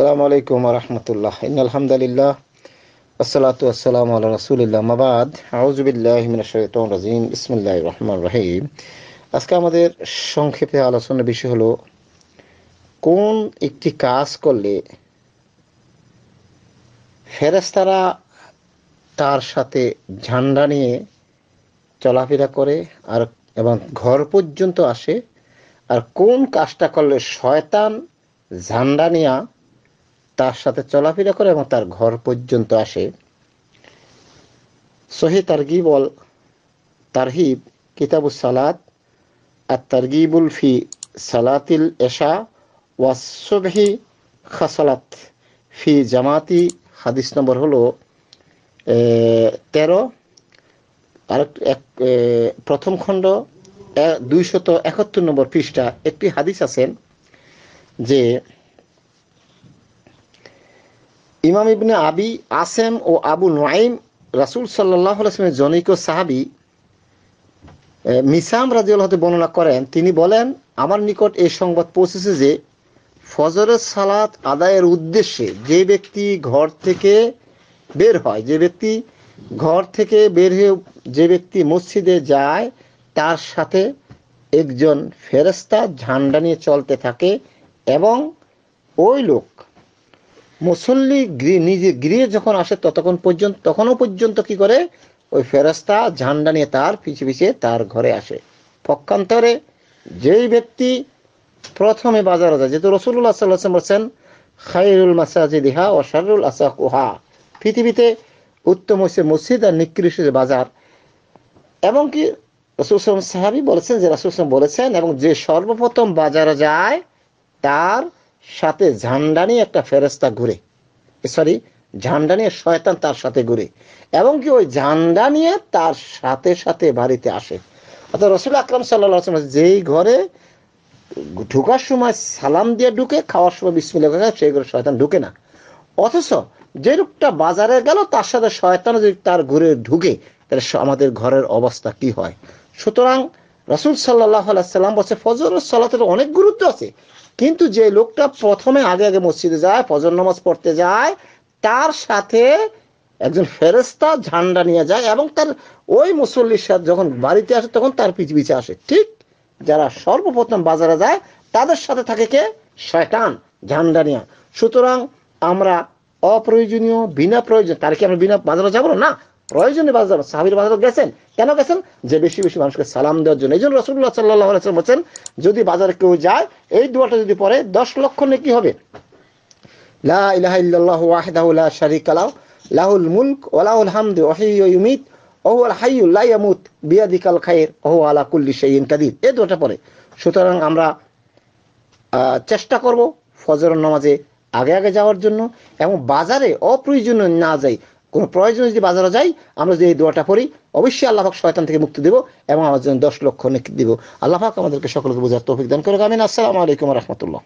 সালাম আলাইকুম রহমতুল্লাহ ইন আলহামদুলিল্লাহ আসসালাতু আসসালাম আল রসুলিল্লাহ মাবাদ আউজুবিল্লাহমিনাজিম ইসমুল্লাহ রহমান রাহিম আজকে আমাদের সংক্ষেপে আলোচনার বিষয় হলো কোন একটি কাজ করলে ফেরেস্তারা তার সাথে ঝান্ডা নিয়ে চলাফেরা করে আর এবং ঘর পর্যন্ত আসে আর কোন কাজটা করলে শয়তান ঝান্ডা নিয়ে তার সাথে চলাফেরা করে এবং তার ঘর পর্যন্ত আসে সহি তারগিব অল তারহিব কিতাবুস সালাত আর তারগিবুল ফি সালাতিল এশা ওয়াসবহি খাসালাত ফি জামাতি হাদিস নম্বর হলো তেরো আরেক এক প্রথম খণ্ড দুইশত একাত্তর নম্বর পৃষ্ঠা একটি হাদিস আছেন যে ইমাম ইবনে আবি আসেম ও আবু নাইম রাসুল সাল্লাহামের জনৈক সাহাবি মিসাম রাজি আল্লাহতে বর্ণনা করেন তিনি বলেন আমার নিকট এই সংবাদ পৌঁছেছে যে ফজরের সালাত আদায়ের উদ্দেশ্যে যে ব্যক্তি ঘর থেকে বের হয় যে ব্যক্তি ঘর থেকে বের হয়ে যে ব্যক্তি মসজিদে যায় তার সাথে একজন ফেরস্তা ঝান্ডা নিয়ে চলতে থাকে এবং ওই লোক মুসল্লি নিজে গৃহে যখন আসে ততক্ষণ পর্যন্ত তখনও পর্যন্ত কি করে ওই ফেরাস্তা ঝান্ডা নিয়ে তার পিছিয়ে পিছিয়ে তার ঘরে আসে পক্ষান্তরে যেই ব্যক্তি প্রথমে বাজারে যায় যেহেতু রসুল্লাহ সাল্লাহ বলছেন খাইরুল মাসাজিদ ইহা ও শারুল আসাক উহা পৃথিবীতে উত্তম হচ্ছে মসজিদ আর নিকৃষ্ট বাজার এমনকি রসুল সাহাবি বলেছেন যে রাসুল বলেছেন এবং যে সর্বপ্রথম বাজারে যায় তার সাথে ঝান্ডা নিয়ে একটা ফেরস্তা ঘুরে সরি ঝান্ডা নিয়ে শয়তান তার সাথে ঘুরে এবং কি ওই ঝান্ডা নিয়ে তার সাথে সাথে বাড়িতে আসে অর্থাৎ রসুল আকরম সাল্লা যেই ঘরে ঢুকার সময় সালাম দিয়ে ঢুকে খাওয়ার সময় বিসমিল্লা সেই ঘরে শয়তান ঢুকে না অথচ যে রূপটা বাজারে গেল তার সাথে শয়তান যদি তার ঘুরে ঢুকে তাহলে আমাদের ঘরের অবস্থা কি হয় সুতরাং রসুল সাল্লাহ সাল্লাম বলছে ফজর সালাতের অনেক গুরুত্ব আছে কিন্তু যে লোকটা প্রথমে আগে আগে মসজিদে যায় ফজর নামাজ পড়তে যায় তার সাথে একজন ফেরেস্তা ঝান্ডা নিয়ে যায় এবং তার ওই মুসল্লির সাথে যখন বাড়িতে আসে তখন তার পিছপিছে আসে ঠিক যারা সর্বপ্রথম বাজারে যায় তাদের সাথে থাকে কে শয়তান ঝান্ডা নিয়ে সুতরাং আমরা অপ্রয়োজনীয় বিনা প্রয়োজন তার কি আমরা বিনা বাজারে যাবো না প্রয়োজনে বাজার সাহাবির বাজার গেছেন কেন গেছেন যে বেশি বেশি মানুষকে সালাম দেওয়ার জন্য এই জন্য রসুল্লাহ সাল্লাহ বলছেন যদি বাজারে কেউ যায় এই দোয়াটা যদি পরে দশ লক্ষ নেকি হবে লা ইলাহা ইল্লাল্লাহ লা শারীকা লাহু লাহুল মুলক ওয়া লাহুল হামদু লা ইয়ামুত বিয়াদিকাল আলা কুল্লি শাইইন কাদির এই দোয়াটা পরে সুতরাং আমরা চেষ্টা করব ফজর নামাজে আগে আগে যাওয়ার জন্য এবং বাজারে অপ্রয়োজনীয় না যাই কোনো প্রয়োজনে যদি বাজারে যাই আমরা যদি এই দোয়াটা পড়ি অবশ্যই আল্লাহাক শয়তান থেকে মুক্তি দেবো এবং আমাদের জন্য দশ লক্ষ নেকি দেবো আল্লাহাক আমাদেরকে সকলকে বোঝার তৌফিক দান করে আমিন আসসালামু আলাইকুম রহমতুল্লাহ